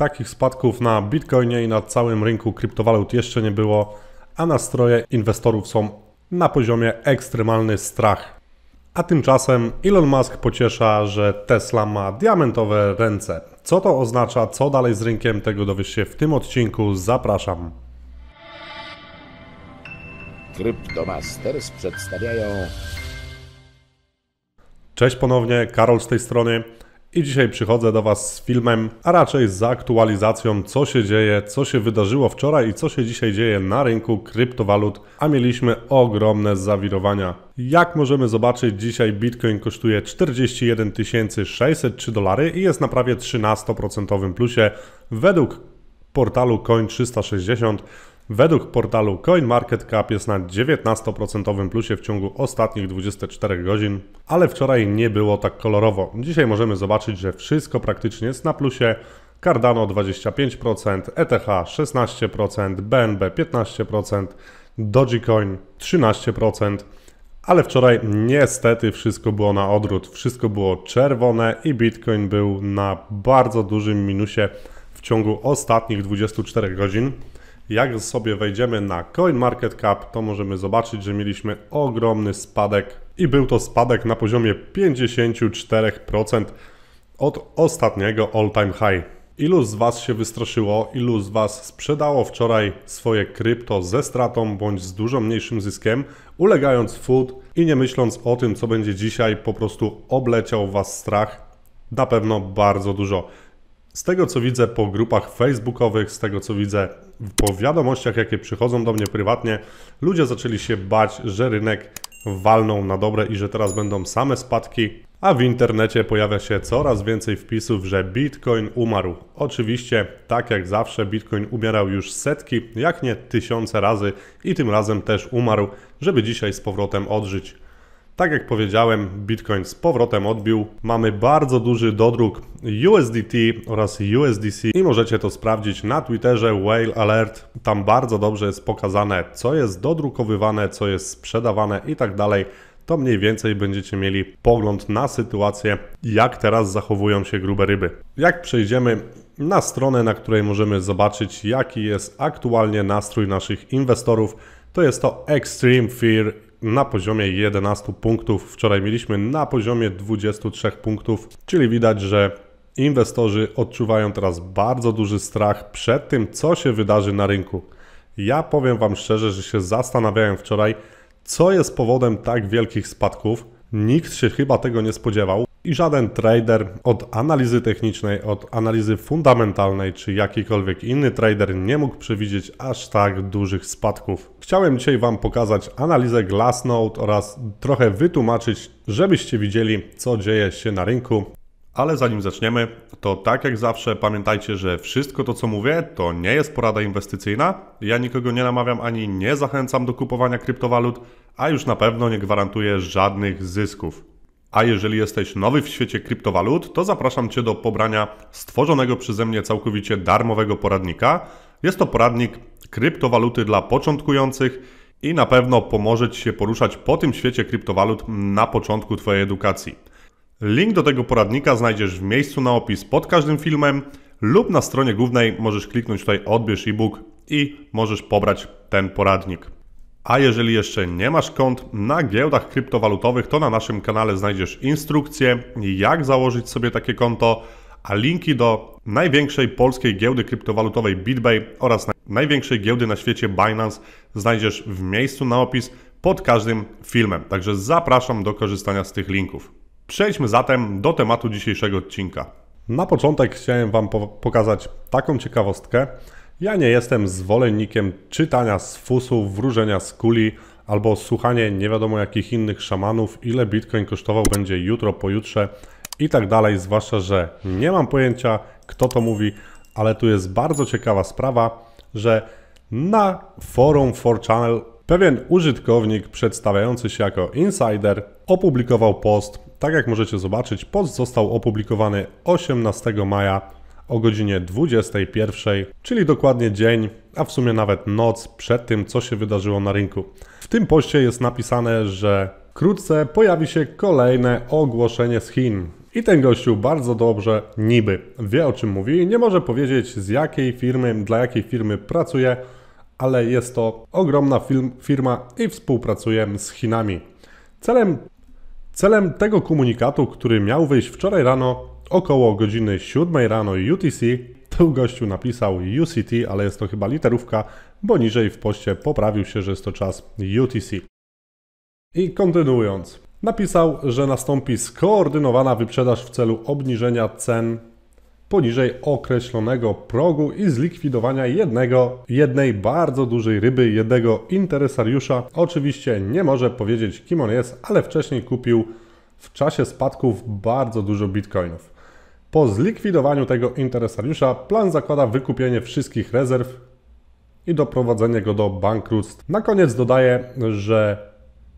Takich spadków na Bitcoinie i na całym rynku kryptowalut jeszcze nie było, a nastroje inwestorów są na poziomie ekstremalny strach. A tymczasem Elon Musk pociesza, że Tesla ma diamentowe ręce. Co to oznacza, co dalej z rynkiem, tego dowiesz się w tym odcinku. Zapraszam. Kryptomasters przedstawiają. Cześć ponownie, Karol z tej strony. I dzisiaj przychodzę do Was z filmem, a raczej z aktualizacją, co się dzieje, co się wydarzyło wczoraj i co się dzisiaj dzieje na rynku kryptowalut, a mieliśmy ogromne zawirowania. Jak możemy zobaczyć, dzisiaj Bitcoin kosztuje 41 603 dolary i jest na prawie 13% plusie według portalu Coin360 Według portalu CoinMarketCap jest na 19% plusie w ciągu ostatnich 24 godzin, ale wczoraj nie było tak kolorowo. Dzisiaj możemy zobaczyć, że wszystko praktycznie jest na plusie. Cardano 25%, ETH 16%, BNB 15%, Dogecoin 13%. Ale wczoraj niestety wszystko było na odwrót. Wszystko było czerwone i Bitcoin był na bardzo dużym minusie w ciągu ostatnich 24 godzin. Jak sobie wejdziemy na CoinMarketCap, to możemy zobaczyć, że mieliśmy ogromny spadek i był to spadek na poziomie 54% od ostatniego all-time high. Ilu z Was się wystraszyło, ilu z Was sprzedało wczoraj swoje krypto ze stratą bądź z dużo mniejszym zyskiem, ulegając food i nie myśląc o tym, co będzie dzisiaj, po prostu obleciał Was strach. Na pewno bardzo dużo z tego co widzę po grupach facebookowych, z tego co widzę po wiadomościach, jakie przychodzą do mnie prywatnie, ludzie zaczęli się bać, że rynek walną na dobre i że teraz będą same spadki. A w internecie pojawia się coraz więcej wpisów, że Bitcoin umarł. Oczywiście, tak jak zawsze, Bitcoin umierał już setki, jak nie tysiące razy i tym razem też umarł, żeby dzisiaj z powrotem odżyć. Tak jak powiedziałem, Bitcoin z powrotem odbił. Mamy bardzo duży dodruk USDT oraz USDC i możecie to sprawdzić na Twitterze Whale Alert. Tam bardzo dobrze jest pokazane, co jest dodrukowywane, co jest sprzedawane i tak dalej to mniej więcej będziecie mieli pogląd na sytuację, jak teraz zachowują się grube ryby. Jak przejdziemy na stronę, na której możemy zobaczyć, jaki jest aktualnie nastrój naszych inwestorów, to jest to Extreme Fear na poziomie 11 punktów. Wczoraj mieliśmy na poziomie 23 punktów, czyli widać, że inwestorzy odczuwają teraz bardzo duży strach przed tym, co się wydarzy na rynku. Ja powiem Wam szczerze, że się zastanawiałem wczoraj, co jest powodem tak wielkich spadków. Nikt się chyba tego nie spodziewał. I żaden trader od analizy technicznej, od analizy fundamentalnej czy jakikolwiek inny trader nie mógł przewidzieć aż tak dużych spadków. Chciałem dzisiaj Wam pokazać analizę Glassnode oraz trochę wytłumaczyć, żebyście widzieli co dzieje się na rynku. Ale zanim zaczniemy, to tak jak zawsze pamiętajcie, że wszystko to co mówię to nie jest porada inwestycyjna. Ja nikogo nie namawiam ani nie zachęcam do kupowania kryptowalut, a już na pewno nie gwarantuję żadnych zysków. A jeżeli jesteś nowy w świecie kryptowalut, to zapraszam Cię do pobrania stworzonego przeze mnie całkowicie darmowego poradnika. Jest to poradnik kryptowaluty dla początkujących i na pewno pomoże Ci się poruszać po tym świecie kryptowalut na początku Twojej edukacji. Link do tego poradnika znajdziesz w miejscu na opis pod każdym filmem lub na stronie głównej możesz kliknąć tutaj odbierz e-book i możesz pobrać ten poradnik. A jeżeli jeszcze nie masz kont na giełdach kryptowalutowych, to na naszym kanale znajdziesz instrukcję, jak założyć sobie takie konto, a linki do największej polskiej giełdy kryptowalutowej BitBay oraz największej giełdy na świecie Binance znajdziesz w miejscu na opis pod każdym filmem. Także zapraszam do korzystania z tych linków. Przejdźmy zatem do tematu dzisiejszego odcinka. Na początek chciałem Wam pokazać taką ciekawostkę ja nie jestem zwolennikiem czytania z fusów, wróżenia z kuli albo słuchanie nie wiadomo jakich innych szamanów, ile bitcoin kosztował będzie jutro, pojutrze i tak dalej, zwłaszcza, że nie mam pojęcia kto to mówi, ale tu jest bardzo ciekawa sprawa, że na forum 4channel pewien użytkownik przedstawiający się jako insider opublikował post. Tak jak możecie zobaczyć, post został opublikowany 18 maja o godzinie 21, czyli dokładnie dzień, a w sumie nawet noc przed tym, co się wydarzyło na rynku. W tym poście jest napisane, że wkrótce pojawi się kolejne ogłoszenie z Chin. I ten gościu bardzo dobrze niby wie o czym mówi, nie może powiedzieć z jakiej firmy, dla jakiej firmy pracuje, ale jest to ogromna firma i współpracuje z Chinami. Celem, celem tego komunikatu, który miał wyjść wczoraj rano, około godziny 7 rano UTC tu gościu napisał UCT, ale jest to chyba literówka, bo niżej w poście poprawił się, że jest to czas UTC. I kontynuując, napisał, że nastąpi skoordynowana wyprzedaż w celu obniżenia cen poniżej określonego progu i zlikwidowania jednego, jednej bardzo dużej ryby, jednego interesariusza. Oczywiście nie może powiedzieć kim on jest, ale wcześniej kupił w czasie spadków bardzo dużo bitcoinów. Po zlikwidowaniu tego interesariusza plan zakłada wykupienie wszystkich rezerw i doprowadzenie go do bankructw. Na koniec dodaję, że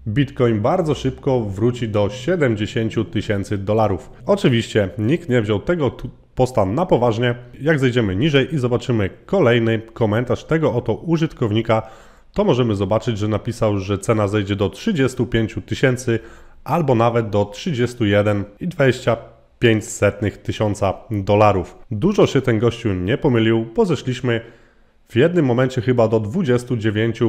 Bitcoin bardzo szybko wróci do 70 tysięcy dolarów. Oczywiście nikt nie wziął tego postan na poważnie. Jak zejdziemy niżej i zobaczymy kolejny komentarz tego oto użytkownika, to możemy zobaczyć, że napisał, że cena zejdzie do 35 tysięcy albo nawet do 31 i 25 500 tysiąca dolarów. Dużo się ten gościu nie pomylił, bo zeszliśmy w jednym momencie chyba do 29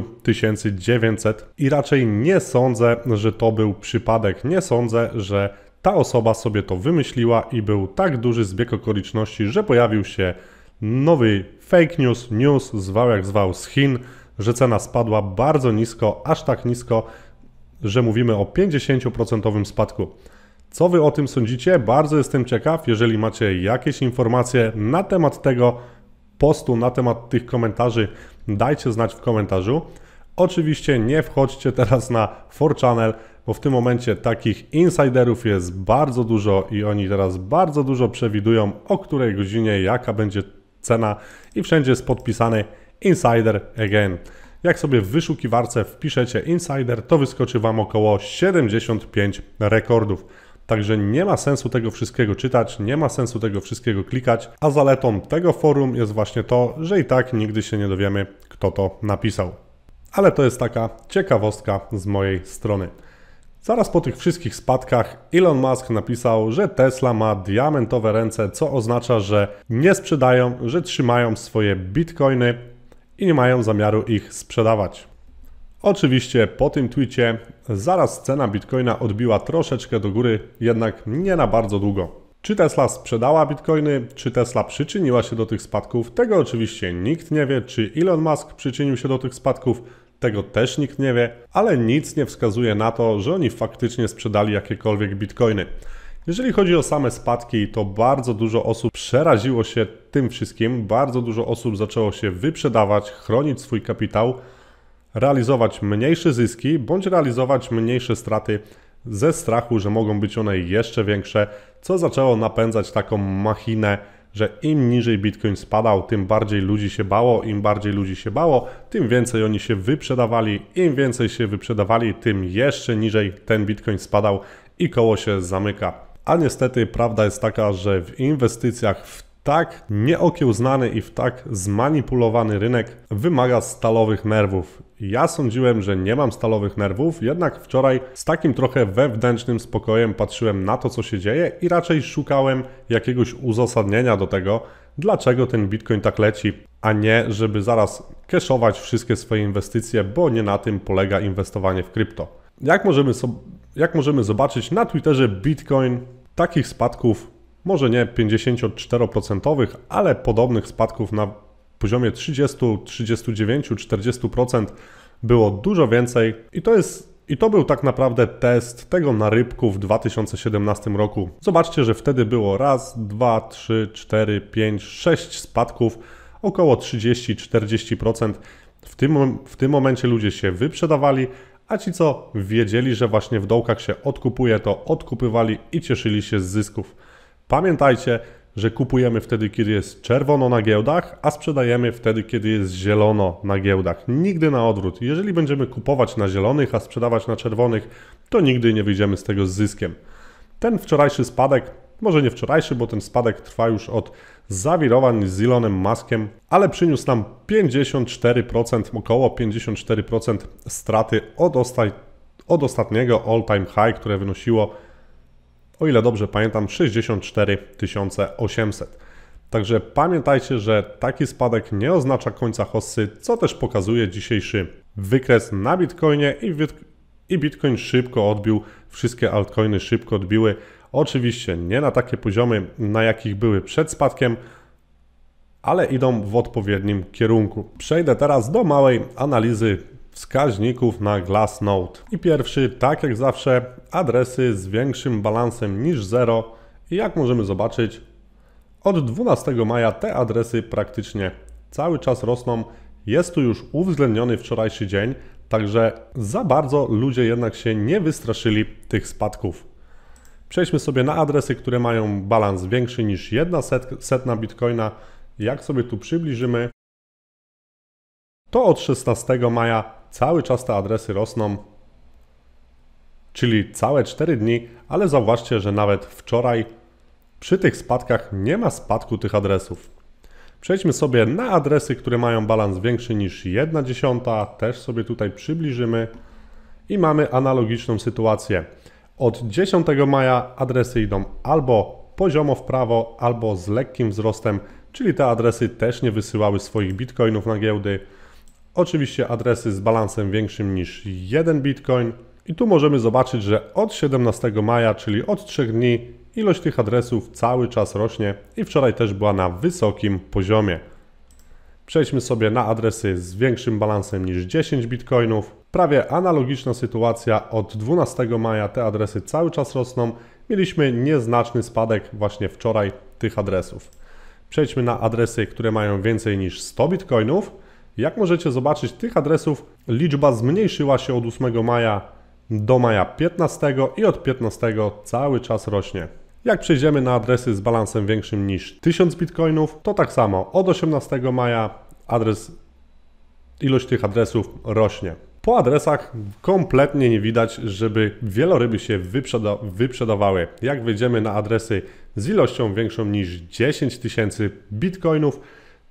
900 i raczej nie sądzę, że to był przypadek. Nie sądzę, że ta osoba sobie to wymyśliła i był tak duży zbieg okoliczności, że pojawił się nowy fake news, news, zwał jak zwał z Chin, że cena spadła bardzo nisko, aż tak nisko, że mówimy o 50% spadku. Co Wy o tym sądzicie? Bardzo jestem ciekaw. Jeżeli macie jakieś informacje na temat tego postu, na temat tych komentarzy, dajcie znać w komentarzu. Oczywiście nie wchodźcie teraz na 4channel, bo w tym momencie takich insiderów jest bardzo dużo i oni teraz bardzo dużo przewidują, o której godzinie, jaka będzie cena i wszędzie jest podpisany Insider Again. Jak sobie w wyszukiwarce wpiszecie Insider, to wyskoczy Wam około 75 rekordów. Także nie ma sensu tego wszystkiego czytać, nie ma sensu tego wszystkiego klikać, a zaletą tego forum jest właśnie to, że i tak nigdy się nie dowiemy, kto to napisał. Ale to jest taka ciekawostka z mojej strony. Zaraz po tych wszystkich spadkach Elon Musk napisał, że Tesla ma diamentowe ręce, co oznacza, że nie sprzedają, że trzymają swoje bitcoiny i nie mają zamiaru ich sprzedawać. Oczywiście po tym tweetie zaraz cena bitcoina odbiła troszeczkę do góry, jednak nie na bardzo długo. Czy Tesla sprzedała bitcoiny, czy Tesla przyczyniła się do tych spadków, tego oczywiście nikt nie wie. Czy Elon Musk przyczynił się do tych spadków, tego też nikt nie wie, ale nic nie wskazuje na to, że oni faktycznie sprzedali jakiekolwiek bitcoiny. Jeżeli chodzi o same spadki, to bardzo dużo osób przeraziło się tym wszystkim, bardzo dużo osób zaczęło się wyprzedawać, chronić swój kapitał realizować mniejsze zyski bądź realizować mniejsze straty ze strachu, że mogą być one jeszcze większe, co zaczęło napędzać taką machinę, że im niżej Bitcoin spadał, tym bardziej ludzi się bało, im bardziej ludzi się bało, tym więcej oni się wyprzedawali, im więcej się wyprzedawali, tym jeszcze niżej ten Bitcoin spadał i koło się zamyka. A niestety prawda jest taka, że w inwestycjach w tak nieokiełznany i w tak zmanipulowany rynek wymaga stalowych nerwów ja sądziłem, że nie mam stalowych nerwów, jednak wczoraj z takim trochę wewnętrznym spokojem patrzyłem na to, co się dzieje i raczej szukałem jakiegoś uzasadnienia do tego, dlaczego ten Bitcoin tak leci, a nie żeby zaraz keszować wszystkie swoje inwestycje, bo nie na tym polega inwestowanie w krypto. Jak możemy, so jak możemy zobaczyć na Twitterze Bitcoin, takich spadków może nie 54%, ale podobnych spadków na poziomie 30, 39, 40% było dużo więcej i to jest i to był tak naprawdę test tego narybku w 2017 roku. Zobaczcie, że wtedy było raz, dwa, trzy, cztery, pięć, sześć spadków, około 30-40%. W tym, w tym momencie ludzie się wyprzedawali, a ci co wiedzieli, że właśnie w dołkach się odkupuje, to odkupywali i cieszyli się z zysków. Pamiętajcie, że kupujemy wtedy, kiedy jest czerwono na giełdach, a sprzedajemy wtedy, kiedy jest zielono na giełdach. Nigdy na odwrót. Jeżeli będziemy kupować na zielonych, a sprzedawać na czerwonych, to nigdy nie wyjdziemy z tego z zyskiem. Ten wczorajszy spadek, może nie wczorajszy, bo ten spadek trwa już od zawirowań z Elonem Maskiem, ale przyniósł nam 54%, około 54% straty od, osta od ostatniego all-time high, które wynosiło o ile dobrze pamiętam, 64 800. Także pamiętajcie, że taki spadek nie oznacza końca hossy, co też pokazuje dzisiejszy wykres na Bitcoinie i, i Bitcoin szybko odbił, wszystkie altcoiny szybko odbiły. Oczywiście nie na takie poziomy, na jakich były przed spadkiem, ale idą w odpowiednim kierunku. Przejdę teraz do małej analizy wskaźników na Glassnode. I pierwszy, tak jak zawsze, adresy z większym balansem niż 0 i jak możemy zobaczyć, od 12 maja te adresy praktycznie cały czas rosną. Jest tu już uwzględniony wczorajszy dzień, także za bardzo ludzie jednak się nie wystraszyli tych spadków. Przejdźmy sobie na adresy, które mają balans większy niż 1 setna bitcoina. Jak sobie tu przybliżymy, to od 16 maja Cały czas te adresy rosną, czyli całe 4 dni, ale zauważcie, że nawet wczoraj przy tych spadkach nie ma spadku tych adresów. Przejdźmy sobie na adresy, które mają balans większy niż 1 dziesiąta, też sobie tutaj przybliżymy i mamy analogiczną sytuację. Od 10 maja adresy idą albo poziomo w prawo, albo z lekkim wzrostem, czyli te adresy też nie wysyłały swoich bitcoinów na giełdy. Oczywiście adresy z balansem większym niż 1 bitcoin. I tu możemy zobaczyć, że od 17 maja, czyli od 3 dni, ilość tych adresów cały czas rośnie i wczoraj też była na wysokim poziomie. Przejdźmy sobie na adresy z większym balansem niż 10 bitcoinów. Prawie analogiczna sytuacja od 12 maja, te adresy cały czas rosną. Mieliśmy nieznaczny spadek właśnie wczoraj tych adresów. Przejdźmy na adresy, które mają więcej niż 100 bitcoinów. Jak możecie zobaczyć, tych adresów liczba zmniejszyła się od 8 maja do maja 15 i od 15 cały czas rośnie. Jak przejdziemy na adresy z balansem większym niż 1000 bitcoinów, to tak samo od 18 maja adres, ilość tych adresów rośnie. Po adresach kompletnie nie widać, żeby wieloryby się wyprzeda wyprzedawały. Jak wejdziemy na adresy z ilością większą niż 10 tysięcy bitcoinów,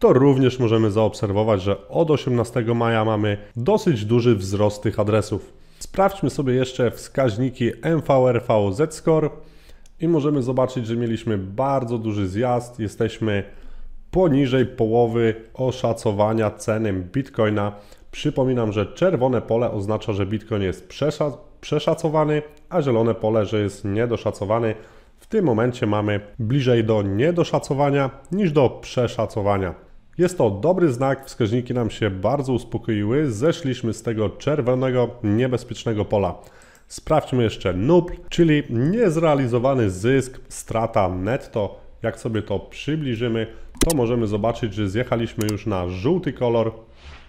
to również możemy zaobserwować, że od 18 maja mamy dosyć duży wzrost tych adresów. Sprawdźmy sobie jeszcze wskaźniki MVRV Z-Score i możemy zobaczyć, że mieliśmy bardzo duży zjazd. Jesteśmy poniżej połowy oszacowania ceny Bitcoina. Przypominam, że czerwone pole oznacza, że Bitcoin jest przeszacowany, a zielone pole, że jest niedoszacowany. W tym momencie mamy bliżej do niedoszacowania niż do przeszacowania. Jest to dobry znak, wskaźniki nam się bardzo uspokoiły, zeszliśmy z tego czerwonego, niebezpiecznego pola. Sprawdźmy jeszcze NUP, czyli niezrealizowany zysk, strata netto. Jak sobie to przybliżymy, to możemy zobaczyć, że zjechaliśmy już na żółty kolor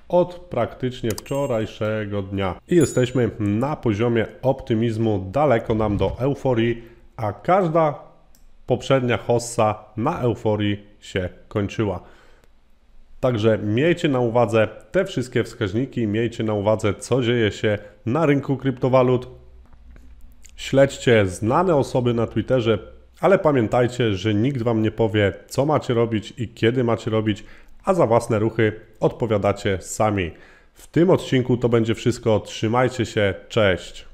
od praktycznie wczorajszego dnia. I jesteśmy na poziomie optymizmu, daleko nam do euforii, a każda poprzednia hossa na euforii się kończyła. Także miejcie na uwadze te wszystkie wskaźniki, miejcie na uwadze, co dzieje się na rynku kryptowalut. Śledźcie znane osoby na Twitterze, ale pamiętajcie, że nikt Wam nie powie, co macie robić i kiedy macie robić, a za własne ruchy odpowiadacie sami. W tym odcinku to będzie wszystko. Trzymajcie się, cześć.